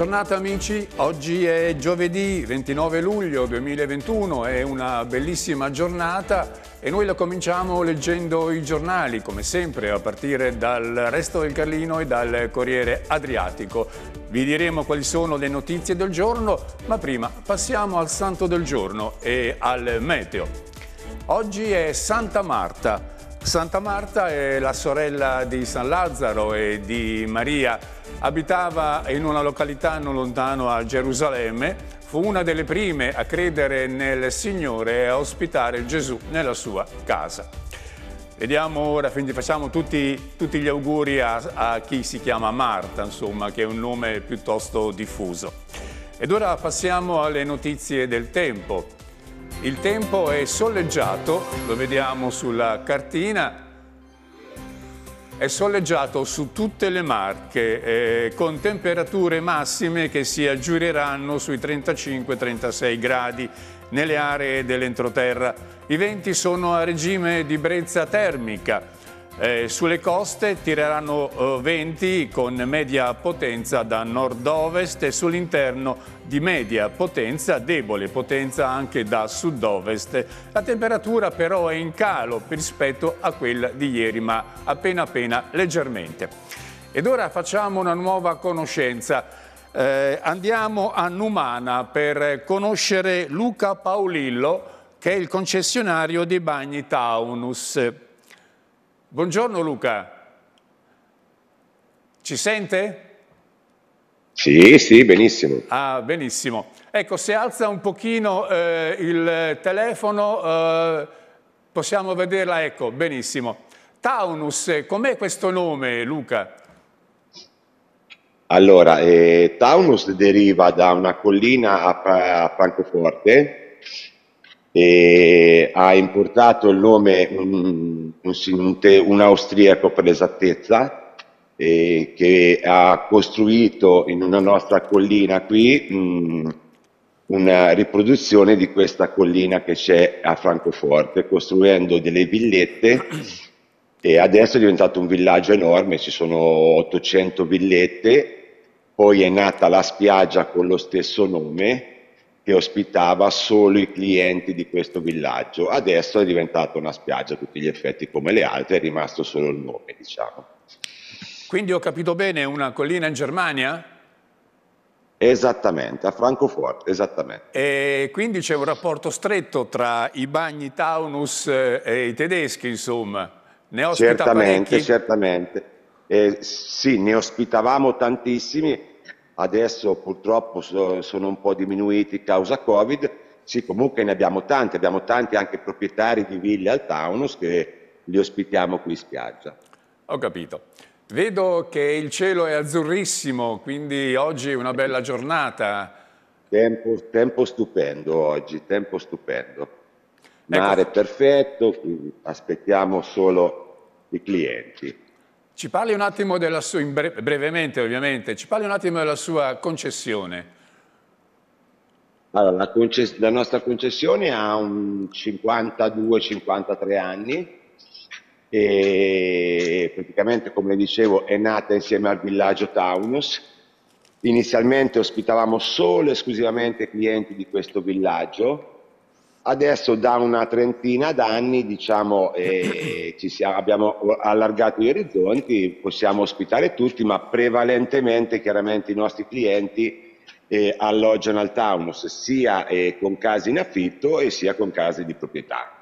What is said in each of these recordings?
giornata amici, oggi è giovedì 29 luglio 2021, è una bellissima giornata e noi la cominciamo leggendo i giornali, come sempre, a partire dal Resto del Carlino e dal Corriere Adriatico. Vi diremo quali sono le notizie del giorno, ma prima passiamo al santo del giorno e al meteo. Oggi è Santa Marta. Santa Marta è la sorella di San Lazzaro e di Maria. Abitava in una località non lontano a Gerusalemme, fu una delle prime a credere nel Signore e a ospitare Gesù nella sua casa. Vediamo ora, quindi facciamo tutti, tutti gli auguri a, a chi si chiama Marta, insomma, che è un nome piuttosto diffuso. Ed ora passiamo alle notizie del tempo. Il tempo è soleggiato, lo vediamo sulla cartina, è soleggiato su tutte le marche, eh, con temperature massime che si aggireranno sui 35-36 gradi nelle aree dell'entroterra. I venti sono a regime di brezza termica, eh, sulle coste tireranno eh, venti con media potenza da nord-ovest e sull'interno di media potenza, debole potenza anche da sud-ovest. La temperatura però è in calo rispetto a quella di ieri, ma appena appena leggermente. Ed ora facciamo una nuova conoscenza. Eh, andiamo a Numana per conoscere Luca Paulillo, che è il concessionario dei bagni Taunus. Buongiorno Luca. Ci sente? Sì, sì, benissimo. Ah, benissimo. Ecco, se alza un pochino eh, il telefono eh, possiamo vederla, ecco, benissimo. Taunus, com'è questo nome Luca? Allora, eh, Taunus deriva da una collina a, a Francoforte e ha importato il nome mm, un, un, un austriaco per esattezza eh, che ha costruito in una nostra collina qui mh, mm, una riproduzione di questa collina che c'è a Francoforte costruendo delle villette e adesso è diventato un villaggio enorme ci sono 800 villette poi è nata la spiaggia con lo stesso nome che ospitava solo i clienti di questo villaggio. Adesso è diventata una spiaggia a tutti gli effetti come le altre, è rimasto solo il nome, diciamo. Quindi ho capito bene, una collina in Germania? Esattamente, a Francoforte, esattamente. E quindi c'è un rapporto stretto tra i bagni Taunus eh, e i tedeschi, insomma. Ne ospita certamente, parecchi? Certamente, certamente. Eh, sì, ne ospitavamo tantissimi adesso purtroppo so, sono un po' diminuiti causa Covid, sì comunque ne abbiamo tanti, abbiamo tanti anche proprietari di ville al Taunus che li ospitiamo qui in spiaggia. Ho capito. Vedo che il cielo è azzurrissimo, quindi oggi è una bella giornata. Tempo, tempo stupendo oggi, tempo stupendo. Ecco. Mare ecco. perfetto, aspettiamo solo i clienti. Ci parli un attimo della sua, brevemente ovviamente, ci parli un attimo della sua concessione. Allora, la, concess la nostra concessione ha 52-53 anni e praticamente, come dicevo, è nata insieme al villaggio Taunus. Inizialmente ospitavamo solo e esclusivamente clienti di questo villaggio, Adesso da una trentina d'anni diciamo, eh, siamo, abbiamo allargato gli orizzonti, possiamo ospitare tutti, ma prevalentemente chiaramente i nostri clienti eh, alloggiano al Taunus sia eh, con case in affitto e sia con case di proprietà.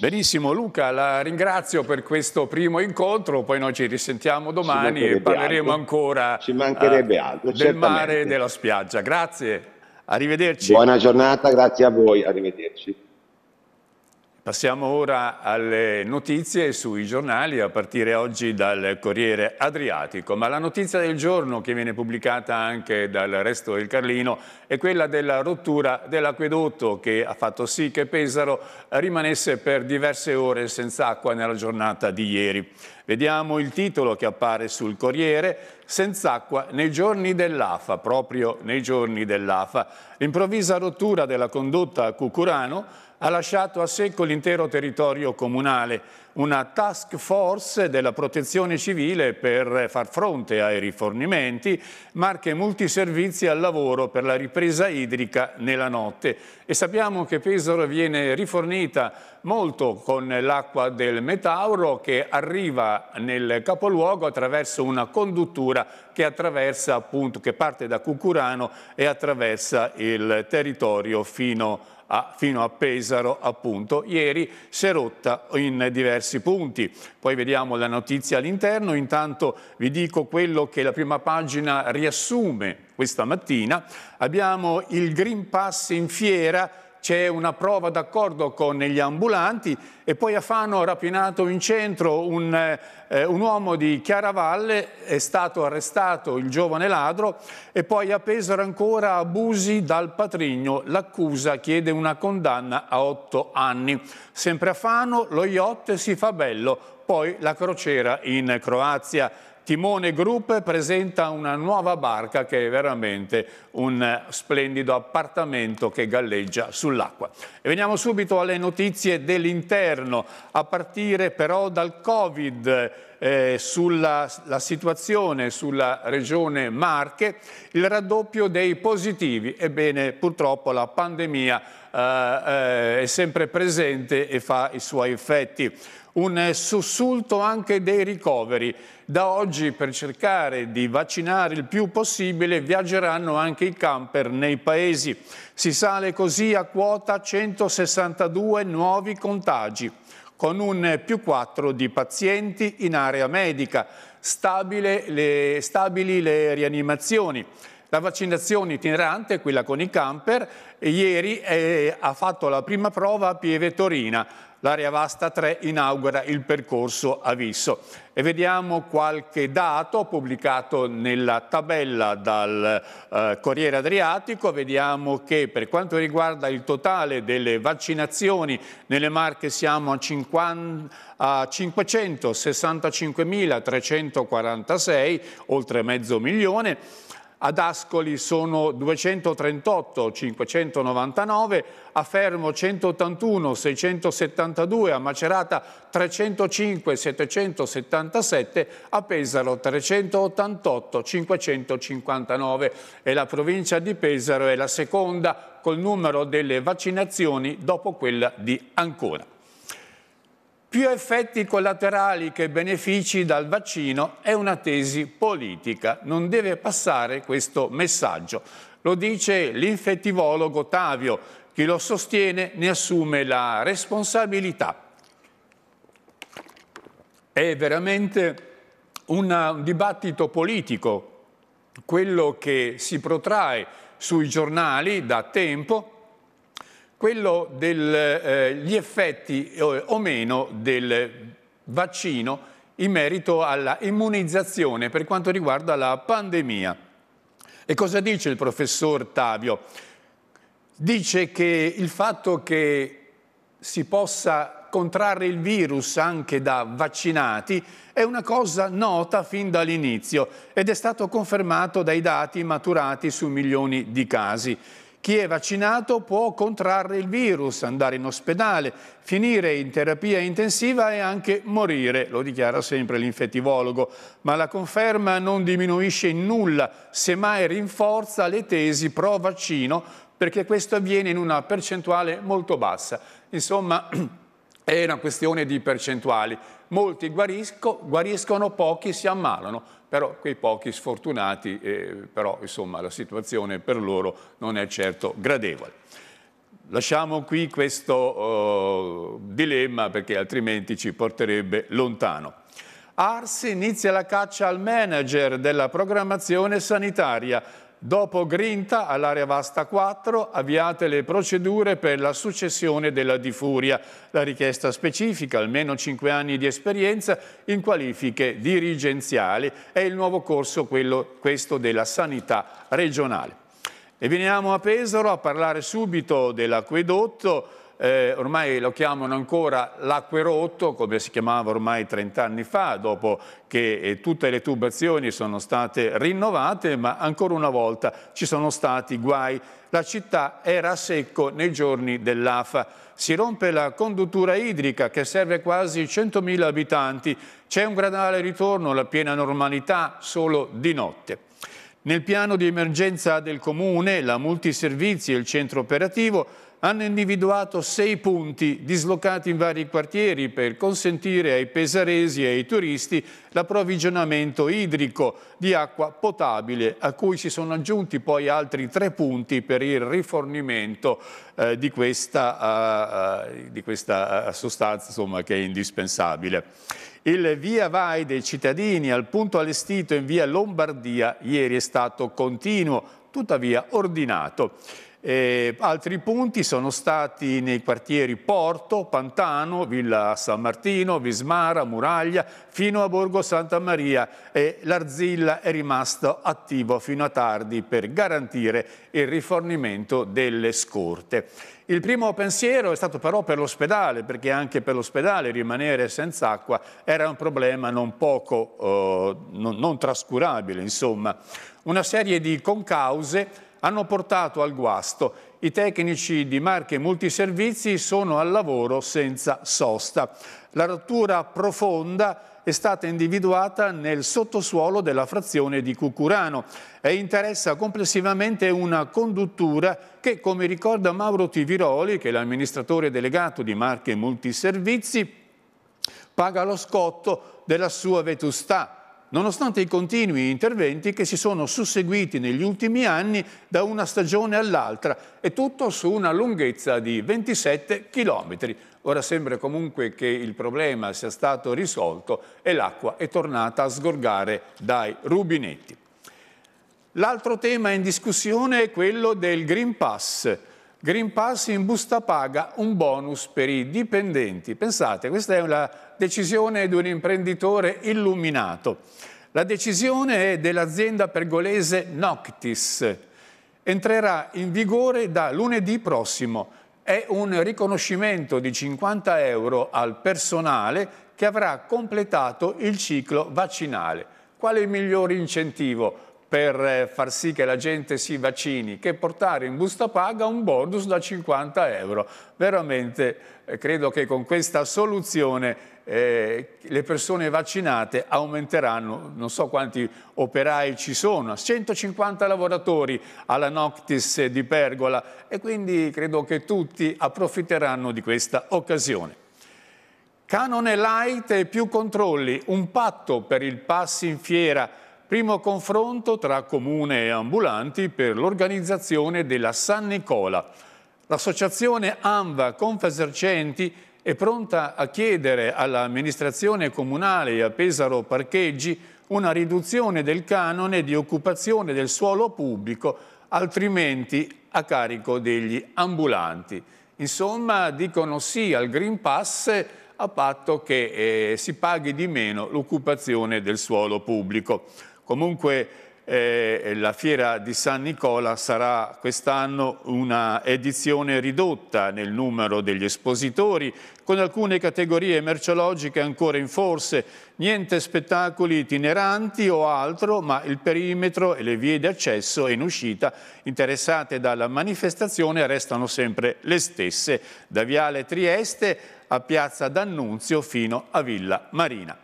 Benissimo Luca, la ringrazio per questo primo incontro, poi noi ci risentiamo domani ci e parleremo altro. ancora ci mancherebbe eh, altro, del certamente. mare e della spiaggia. Grazie. Arrivederci. Buona giornata, grazie a voi, arrivederci. Passiamo ora alle notizie sui giornali, a partire oggi dal Corriere Adriatico. Ma la notizia del giorno, che viene pubblicata anche dal resto del Carlino, è quella della rottura dell'acquedotto che ha fatto sì che Pesaro rimanesse per diverse ore senza acqua nella giornata di ieri. Vediamo il titolo che appare sul Corriere, senza acqua nei giorni dell'AFA, proprio nei giorni dell'AFA. L'improvvisa rottura della condotta a Cucurano ha lasciato a secco l'intero territorio comunale, una task force della protezione civile per far fronte ai rifornimenti, marche multiservizi al lavoro per la ripresa idrica nella notte. E sappiamo che Pesaro viene rifornita molto con l'acqua del Metauro che arriva nel capoluogo attraverso una conduttura che attraversa appunto, che parte da Cucurano e attraversa il territorio fino a a, fino a Pesaro appunto. Ieri si è rotta in diversi punti. Poi vediamo la notizia all'interno. Intanto vi dico quello che la prima pagina riassume questa mattina. Abbiamo il Green Pass in fiera c'è una prova d'accordo con gli ambulanti e poi a Fano rapinato in centro un, eh, un, uomo di Chiaravalle, è stato arrestato il giovane ladro e poi a Pesaro ancora abusi dal patrigno, l'accusa chiede una condanna a otto anni. Sempre a Fano lo yacht si fa bello, poi la crociera in Croazia. Timone Group presenta una nuova barca che è veramente un splendido appartamento che galleggia sull'acqua. E veniamo subito alle notizie dell'interno, a partire però dal Covid. Eh, sulla situazione sulla regione Marche, il raddoppio dei positivi. Ebbene, purtroppo la pandemia eh, eh, è sempre presente e fa i suoi effetti un sussulto anche dei ricoveri. Da oggi per cercare di vaccinare il più possibile viaggeranno anche i camper nei paesi. Si sale così a quota 162 nuovi contagi con un più 4 di pazienti in area medica, le, stabili le rianimazioni. La vaccinazione itinerante, quella con i camper, ieri eh, ha fatto la prima prova a Pieve Torina l'area vasta 3 inaugura il percorso Avisso. E vediamo qualche dato pubblicato nella tabella dal eh, Corriere Adriatico, vediamo che per quanto riguarda il totale delle vaccinazioni nelle Marche siamo a, 50, a 565.346, oltre mezzo milione, ad Ascoli sono 238, 599, a Fermo 181, 672, a Macerata 305, 777, a Pesaro 388, 559 e la provincia di Pesaro è la seconda col numero delle vaccinazioni dopo quella di Ancona più effetti collaterali che benefici dal vaccino è una tesi politica, non deve passare questo messaggio. Lo dice l'infettivologo Tavio, chi lo sostiene ne assume la responsabilità. È veramente una, un dibattito politico quello che si protrae sui giornali da tempo quello degli eh, effetti eh, o meno del vaccino in merito alla immunizzazione per quanto riguarda la pandemia. E cosa dice il professor Tavio? Dice che il fatto che si possa contrarre il virus anche da vaccinati è una cosa nota fin dall'inizio ed è stato confermato dai dati maturati su milioni di casi. Chi è vaccinato può contrarre il virus, andare in ospedale, finire in terapia intensiva e anche morire, lo dichiara sempre l'infettivologo, ma la conferma non diminuisce in nulla, semmai rinforza le tesi pro vaccino perché questo avviene in una percentuale molto bassa. Insomma, è una questione di percentuali. Molti guarisco, guariscono, pochi si ammalano però quei pochi sfortunati, eh, però insomma la situazione per loro non è certo gradevole. Lasciamo qui questo uh, dilemma perché altrimenti ci porterebbe lontano. Ars inizia la caccia al manager della programmazione sanitaria Dopo Grinta, all'area vasta 4, avviate le procedure per la successione della Difuria. La richiesta specifica, almeno 5 anni di esperienza in qualifiche dirigenziali, è il nuovo corso, quello, questo della sanità regionale. E veniamo a Pesaro a parlare subito dell'acquedotto eh, ormai lo chiamano ancora l'acquerotto, come si chiamava ormai 30 anni fa, dopo che eh, tutte le tubazioni sono state rinnovate, ma ancora una volta ci sono stati guai. La città era a secco nei giorni dell'AFA. Si rompe la conduttura idrica che serve quasi 100.000 abitanti. C'è un gradale ritorno alla piena normalità solo di notte. Nel piano di emergenza del comune, la multiservizi e il centro operativo hanno individuato sei punti dislocati in vari quartieri per consentire ai pesaresi e ai turisti l'approvvigionamento idrico di acqua potabile, a cui si sono aggiunti poi altri tre punti per il rifornimento eh, di, questa, eh, eh di questa eh, sostanza insomma, che è indispensabile. Il via vai dei cittadini al punto allestito in via Lombardia ieri è stato continuo, tuttavia ordinato. E altri punti sono stati nei quartieri Porto, Pantano, Villa San Martino, Vismara, Muraglia, fino a Borgo Santa Maria e l'Arzilla è rimasto attivo fino a tardi per garantire il rifornimento delle scorte. Il primo pensiero è stato però per l'ospedale, perché anche per l'ospedale rimanere senza acqua era un problema non poco, eh, non, non trascurabile, insomma. Una serie di concause hanno portato al guasto. I tecnici di marche multiservizi sono al lavoro senza sosta. La rottura profonda è stata individuata nel sottosuolo della frazione di Cucurano e interessa complessivamente una conduttura che, come ricorda Mauro Tiviroli, che è l'amministratore delegato di Marche Multiservizi, paga lo scotto della sua vetustà nonostante i continui interventi che si sono susseguiti negli ultimi anni da una stagione all'altra e tutto su una lunghezza di 27 chilometri. Ora sembra comunque che il problema sia stato risolto e l'acqua è tornata a sgorgare dai rubinetti. L'altro tema in discussione è quello del Green Pass, Green Pass in busta paga, un bonus per i dipendenti. Pensate, questa è la decisione di un imprenditore illuminato. La decisione è dell'azienda pergolese Noctis. Entrerà in vigore da lunedì prossimo. È un riconoscimento di 50 euro al personale che avrà completato il ciclo vaccinale. Quale il miglior incentivo? per eh, far sì che la gente si vaccini che portare in busta paga un bonus da 50 euro. Veramente eh, credo che con questa soluzione eh, le persone vaccinate aumenteranno, non so quanti operai ci sono, 150 lavoratori alla Noctis di Pergola e quindi credo che tutti approfitteranno di questa occasione. Canone light e più controlli, un patto per il pass in fiera Primo confronto tra comune e ambulanti per l'organizzazione della San Nicola. L'associazione ANVA Confesercenti è pronta a chiedere all'amministrazione comunale e a Pesaro Parcheggi una riduzione del canone di occupazione del suolo pubblico, altrimenti a carico degli ambulanti. Insomma, dicono sì al Green Pass a patto che eh, si paghi di meno l'occupazione del suolo pubblico. Comunque eh, la fiera di San Nicola sarà quest'anno una edizione ridotta nel numero degli espositori, con alcune categorie merceologiche ancora in forse, niente spettacoli itineranti o altro, ma il perimetro e le vie di accesso e in uscita interessate dalla manifestazione restano sempre le stesse, da Viale Trieste a Piazza D'Annunzio fino a Villa Marina.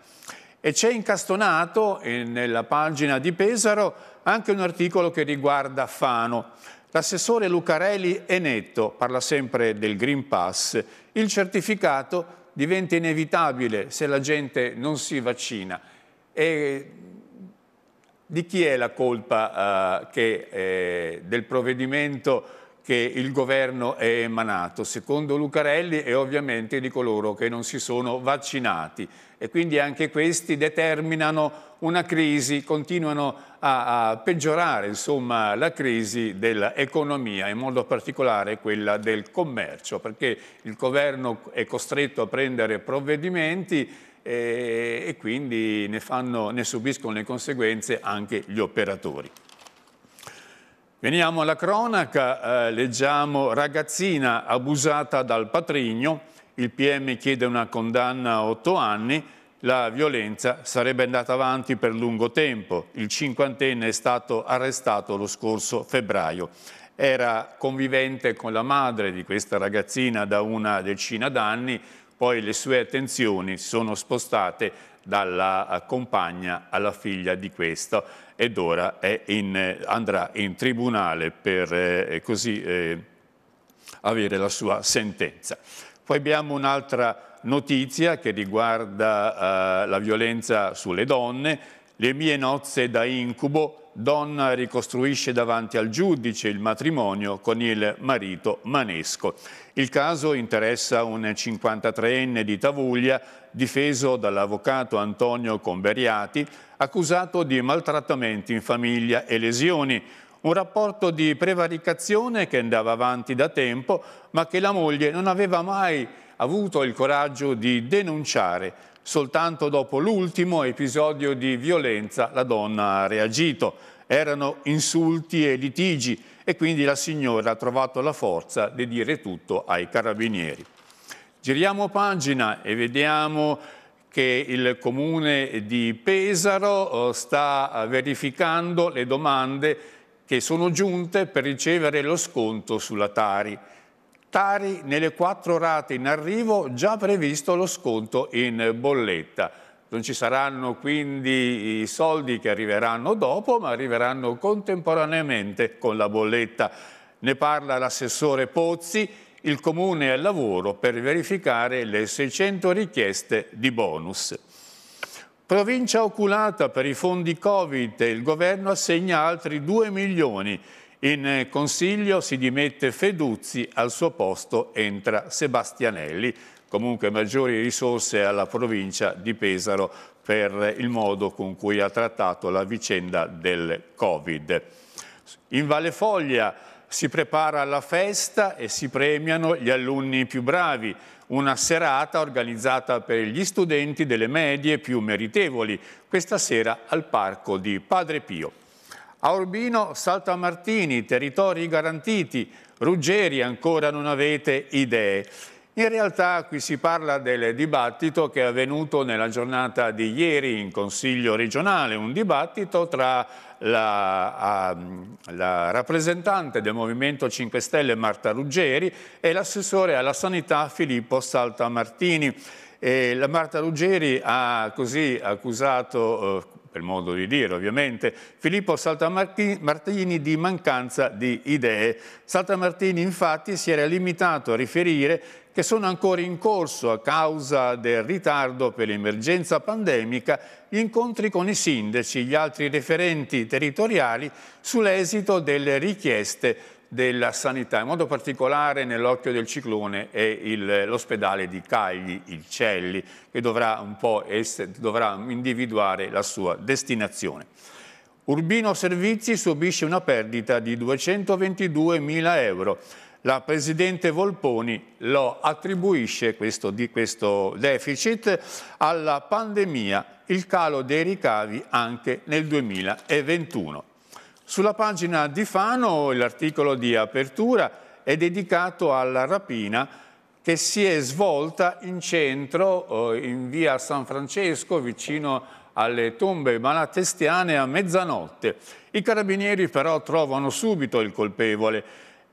E c'è incastonato eh, nella pagina di Pesaro anche un articolo che riguarda Fano. L'assessore Lucarelli è netto, parla sempre del Green Pass. Il certificato diventa inevitabile se la gente non si vaccina. E eh, di chi è la colpa eh, che, eh, del provvedimento che il governo è emanato? Secondo Lucarelli è ovviamente di coloro che non si sono vaccinati e quindi anche questi determinano una crisi, continuano a, a peggiorare insomma, la crisi dell'economia, in modo particolare quella del commercio, perché il governo è costretto a prendere provvedimenti e, eh, e quindi ne, fanno, ne subiscono le conseguenze anche gli operatori. Veniamo alla cronaca, eh, leggiamo ragazzina abusata dal patrigno, il PM chiede una condanna a otto anni, la violenza sarebbe andata avanti per lungo tempo. Il cinquantenne è stato arrestato lo scorso febbraio. Era convivente con la madre di questa ragazzina da una decina d'anni, poi le sue attenzioni sono spostate dalla compagna alla figlia di questa ed ora in, andrà in tribunale per eh, così eh, avere la sua sentenza. Poi abbiamo un'altra notizia che riguarda eh, la violenza sulle donne, le mie nozze da incubo, donna ricostruisce davanti al giudice il matrimonio con il marito Manesco. Il caso interessa un 53enne di Tavuglia, difeso dall'avvocato Antonio Converiati, accusato di maltrattamenti in famiglia e lesioni un rapporto di prevaricazione che andava avanti da tempo, ma che la moglie non aveva mai avuto il coraggio di denunciare. Soltanto dopo l'ultimo episodio di violenza la donna ha reagito. Erano insulti e litigi e quindi la signora ha trovato la forza di dire tutto ai carabinieri. Giriamo pagina e vediamo che il comune di Pesaro eh, sta eh, verificando le domande che sono giunte per ricevere lo sconto sulla Tari. Tari nelle quattro rate in arrivo già previsto lo sconto in bolletta. Non ci saranno quindi i soldi che arriveranno dopo, ma arriveranno contemporaneamente con la bolletta. Ne parla l'assessore Pozzi, il Comune è al lavoro per verificare le 600 richieste di bonus. Provincia oculata per i fondi Covid, il governo assegna altri 2 milioni. In eh, consiglio si dimette Feduzzi, al suo posto entra Sebastianelli. Comunque maggiori risorse alla provincia di Pesaro per il modo con cui ha trattato la vicenda del Covid. In Valle Foglia si prepara la festa e si premiano gli alunni più bravi una serata organizzata per gli studenti delle medie più meritevoli, questa sera al parco di Padre Pio. A Urbino Saltamartini, territori garantiti, Ruggeri ancora non avete idee. In realtà qui si parla del dibattito che è avvenuto nella giornata di ieri in Consiglio regionale, un dibattito tra la, la rappresentante del Movimento 5 Stelle Marta Ruggeri e l'assessore alla sanità Filippo Saltamartini. E la Marta Ruggeri ha così accusato, eh, per modo di dire ovviamente, Filippo Saltamartini di mancanza di idee. Saltamartini infatti si era limitato a riferire che sono ancora in corso a causa del ritardo per l'emergenza pandemica, gli incontri con i sindaci e gli altri referenti territoriali sull'esito delle richieste della sanità, in modo particolare nell'occhio del ciclone è l'ospedale di Cagli, il Celli, che dovrà, essere, dovrà individuare la sua destinazione. Urbino Servizi subisce una perdita di 222 mila euro la Presidente Volponi lo attribuisce, questo, di questo deficit, alla pandemia, il calo dei ricavi anche nel 2021. Sulla pagina di Fano l'articolo di apertura è dedicato alla rapina che si è svolta in centro, eh, in via San Francesco, vicino alle tombe malatestiane a mezzanotte. I carabinieri però trovano subito il colpevole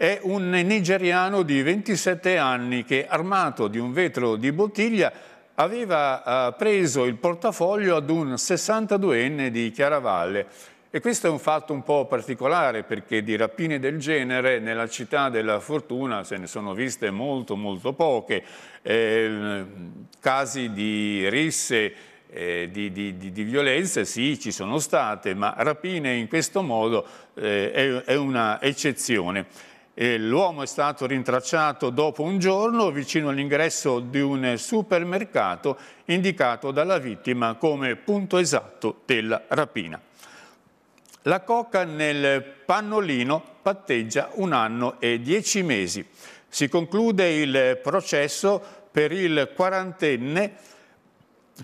è un nigeriano di 27 anni che armato di un vetro di bottiglia aveva eh, preso il portafoglio ad un 62enne di Chiaravalle. E questo è un fatto un po' particolare perché di rapine del genere nella città della fortuna se ne sono viste molto molto poche, eh, casi di risse eh, di, di, di, di, violenze sì ci sono state, ma rapine in questo modo eh, è, è una eccezione. L'uomo è stato rintracciato dopo un giorno vicino all'ingresso di un supermercato indicato dalla vittima come punto esatto della rapina. La coca nel pannolino patteggia un anno e dieci mesi. Si conclude il processo per il quarantenne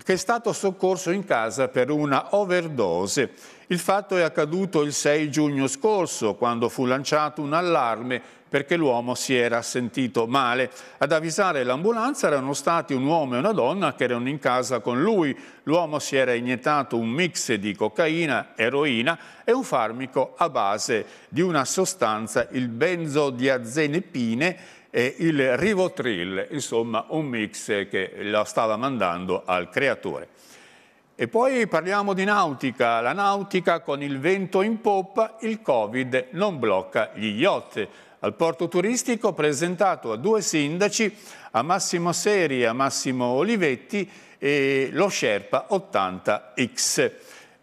che è stato soccorso in casa per una overdose. Il fatto è accaduto il 6 giugno scorso, quando fu lanciato un allarme perché l'uomo si era sentito male. Ad avvisare l'ambulanza erano stati un uomo e una donna che erano in casa con lui. L'uomo si era iniettato un mix di cocaina, eroina e un farmaco a base di una sostanza, il benzodiazepine, e il rivotril, insomma un mix che la stava mandando al creatore. E poi parliamo di nautica, la nautica con il vento in poppa, il Covid non blocca gli yacht. Al porto turistico presentato a due sindaci, a Massimo Seri e a Massimo Olivetti, e lo Sherpa 80X.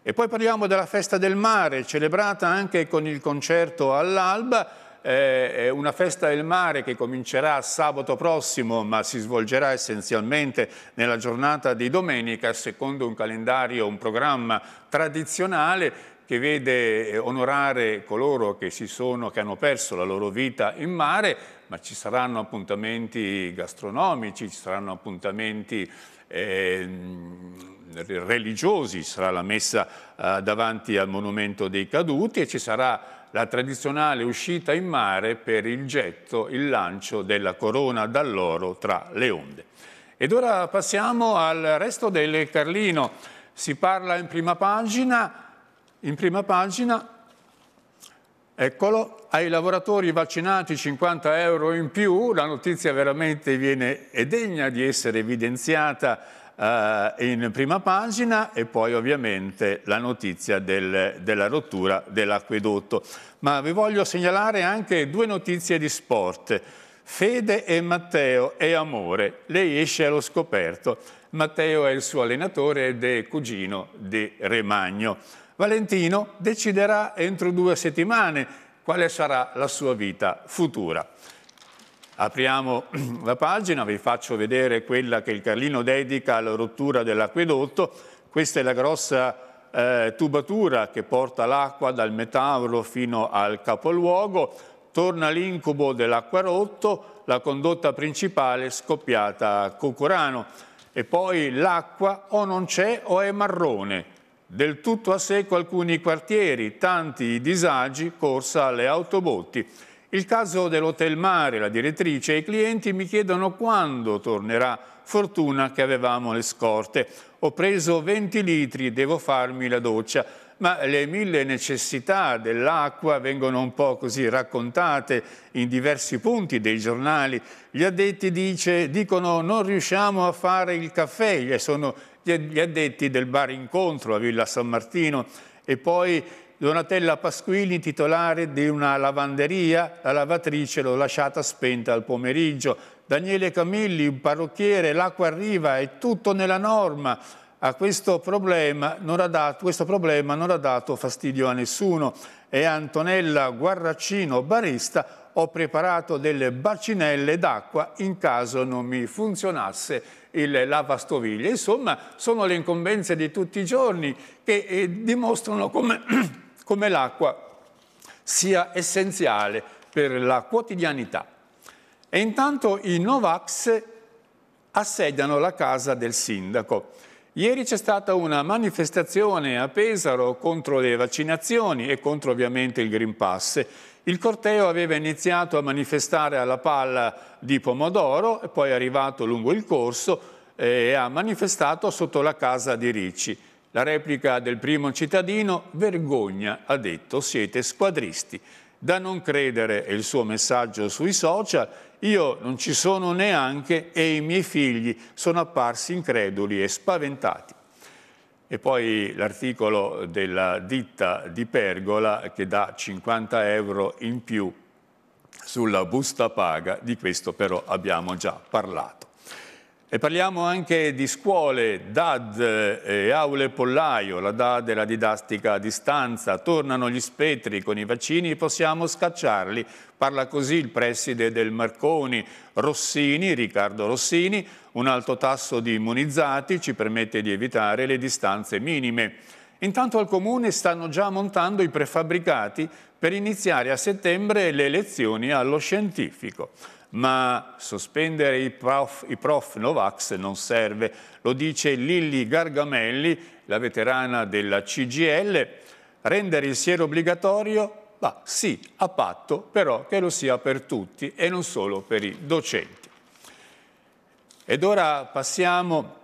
E poi parliamo della festa del mare, celebrata anche con il concerto all'alba, eh, una festa del mare che comincerà sabato prossimo ma si svolgerà essenzialmente nella giornata di domenica secondo un calendario, un programma tradizionale che vede eh, onorare coloro che, sono, che hanno perso la loro vita in mare, ma ci saranno appuntamenti gastronomici, ci saranno appuntamenti eh, religiosi, sarà la messa eh, davanti al monumento dei caduti e ci sarà la tradizionale uscita in mare per il getto, il lancio della corona d'alloro tra le onde. Ed ora passiamo al resto del Carlino. Si parla in prima pagina, in prima pagina Eccolo, ai lavoratori vaccinati 50 euro in più, la notizia veramente viene, è degna di essere evidenziata eh, in prima pagina e poi ovviamente la notizia del, della rottura dell'acquedotto. Ma vi voglio segnalare anche due notizie di sport. Fede e Matteo e Amore, lei esce allo scoperto. Matteo è il suo allenatore ed è cugino di Remagno. Valentino deciderà entro due settimane quale sarà la sua vita futura. Apriamo la pagina, vi faccio vedere quella che il Carlino dedica alla rottura dell'acquedotto. Questa è la grossa eh, tubatura che porta l'acqua dal metauro fino al capoluogo. Torna l'incubo dell'acqua dell'acquarotto, la condotta principale scoppiata a Cocurano. E poi l'acqua o non c'è o è marrone. Del tutto a secco alcuni quartieri, tanti disagi, corsa alle autobotti il caso dell'Hotel Mare, la direttrice e i clienti mi chiedono quando tornerà. Fortuna che avevamo le scorte. Ho preso 20 litri, devo farmi la doccia. Ma le mille necessità dell'acqua vengono un po' così raccontate in diversi punti dei giornali. Gli addetti dice, dicono non riusciamo a fare il caffè, sono gli addetti del bar incontro a Villa San Martino. E poi Donatella Pasquini, titolare di una lavanderia, la lavatrice l'ho lasciata spenta al pomeriggio. Daniele Camilli, un parrucchiere, l'acqua arriva, è tutto nella norma. A questo problema non ha dato, questo problema non ha dato fastidio a nessuno. E Antonella Guarraccino, barista, ho preparato delle bacinelle d'acqua in caso non mi funzionasse il lavastoviglie. Insomma, sono le incombenze di tutti i giorni che eh, dimostrano come come l'acqua sia essenziale per la quotidianità. E intanto i Novax assediano la casa del sindaco. Ieri c'è stata una manifestazione a Pesaro contro le vaccinazioni e contro ovviamente il Green Pass. Il corteo aveva iniziato a manifestare alla palla di Pomodoro e poi è arrivato lungo il corso eh, e ha manifestato sotto la casa di Ricci. La replica del primo cittadino, vergogna, ha detto, siete squadristi. Da non credere è il suo messaggio sui social, io non ci sono neanche e i miei figli sono apparsi increduli e spaventati. E poi l'articolo della ditta di Pergola che dà 50 euro in più sulla busta paga, di questo però abbiamo già parlato. E parliamo anche di scuole, DAD e aule pollaio, la DAD è la didattica a distanza, tornano gli spettri con i vaccini, possiamo scacciarli. Parla così il preside del Marconi Rossini, Riccardo Rossini, un alto tasso di immunizzati ci permette di evitare le distanze minime. Intanto al Comune stanno già montando i prefabbricati per iniziare a settembre le lezioni allo scientifico ma sospendere i prof, i prof Novax non serve. Lo dice Lilli Gargamelli, la veterana della CGL. Rendere il siero obbligatorio? Bah, sì, a patto però che lo sia per tutti e non solo per i docenti. Ed ora passiamo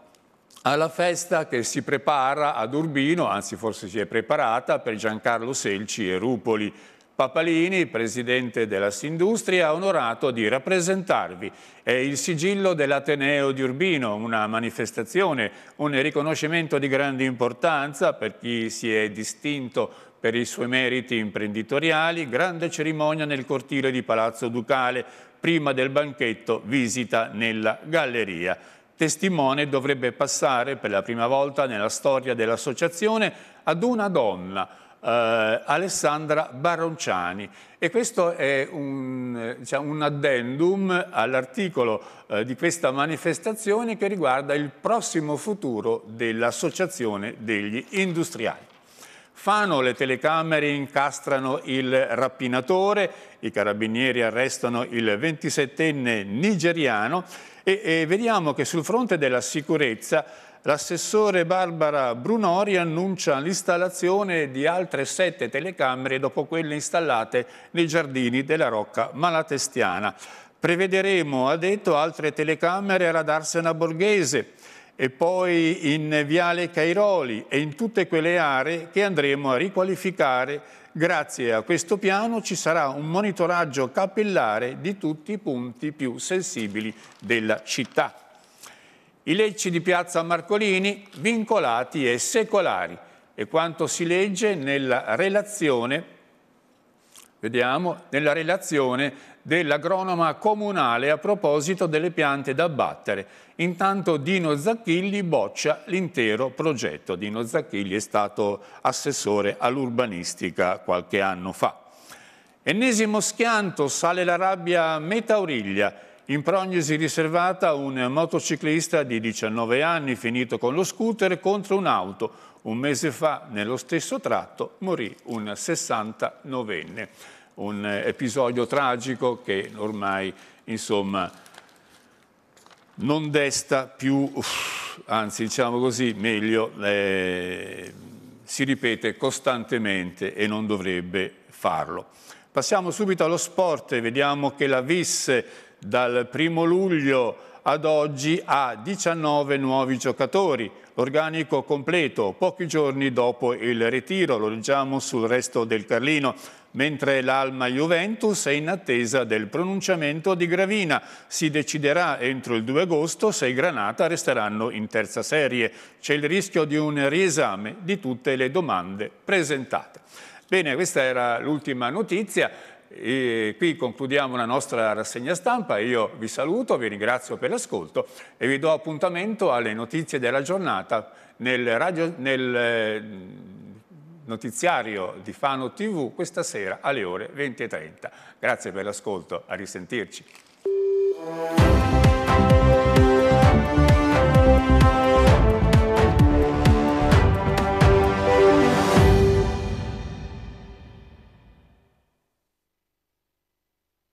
alla festa che si prepara ad Urbino, anzi forse si è preparata, per Giancarlo Selci e Rupoli. Papalini, presidente della Sindustria, ha onorato di rappresentarvi. È il sigillo dell'Ateneo di Urbino, una manifestazione, un riconoscimento di grande importanza per chi si è distinto per i suoi meriti imprenditoriali, grande cerimonia nel cortile di Palazzo Ducale, prima del banchetto visita nella galleria. Testimone dovrebbe passare per la prima volta nella storia dell'associazione ad una donna, eh, Alessandra Baronciani. E questo è un, eh, diciamo, un addendum all'articolo eh, di questa manifestazione che riguarda il prossimo futuro dell'Associazione degli Industriali. Fano le telecamere incastrano il rapinatore, i carabinieri arrestano il 27enne nigeriano e, e vediamo che sul fronte della sicurezza l'assessore Barbara Brunori annuncia l'installazione di altre sette telecamere dopo quelle installate nei giardini della Rocca Malatestiana. Prevederemo, ha detto, altre telecamere alla Darsena Borghese e poi in Viale Cairoli e in tutte quelle aree che andremo a riqualificare. Grazie a questo piano ci sarà un monitoraggio capillare di tutti i punti più sensibili della città. I lecci di piazza Marcolini vincolati e secolari. E quanto si legge nella relazione, vediamo, nella relazione dell'agronoma comunale a proposito delle piante da abbattere. Intanto Dino Zacchilli boccia l'intero progetto. Dino Zacchilli è stato assessore all'urbanistica qualche anno fa. Ennesimo schianto, sale la rabbia metauriglia. In prognosi riservata un motociclista di 19 anni finito con lo scooter contro un'auto. Un mese fa, nello stesso tratto, morì un 69enne. Un episodio tragico che ormai, insomma, non desta più, uff, anzi, diciamo così, meglio, eh, si ripete costantemente e non dovrebbe farlo. Passiamo subito allo sport, e vediamo che la VIS dal primo luglio ad oggi ha 19 nuovi giocatori, l'organico completo pochi giorni dopo il ritiro, lo leggiamo sul resto del Carlino, mentre l'Alma Juventus è in attesa del pronunciamento di Gravina. Si deciderà entro il 2 agosto se i Granata resteranno in terza serie. C'è il rischio di un riesame di tutte le domande presentate. Bene, questa era l'ultima notizia. E qui concludiamo la nostra rassegna stampa, io vi saluto, vi ringrazio per l'ascolto e vi do appuntamento alle notizie della giornata nel, radio, nel eh, notiziario di Fano TV questa sera alle ore 20.30. Grazie per l'ascolto, a risentirci.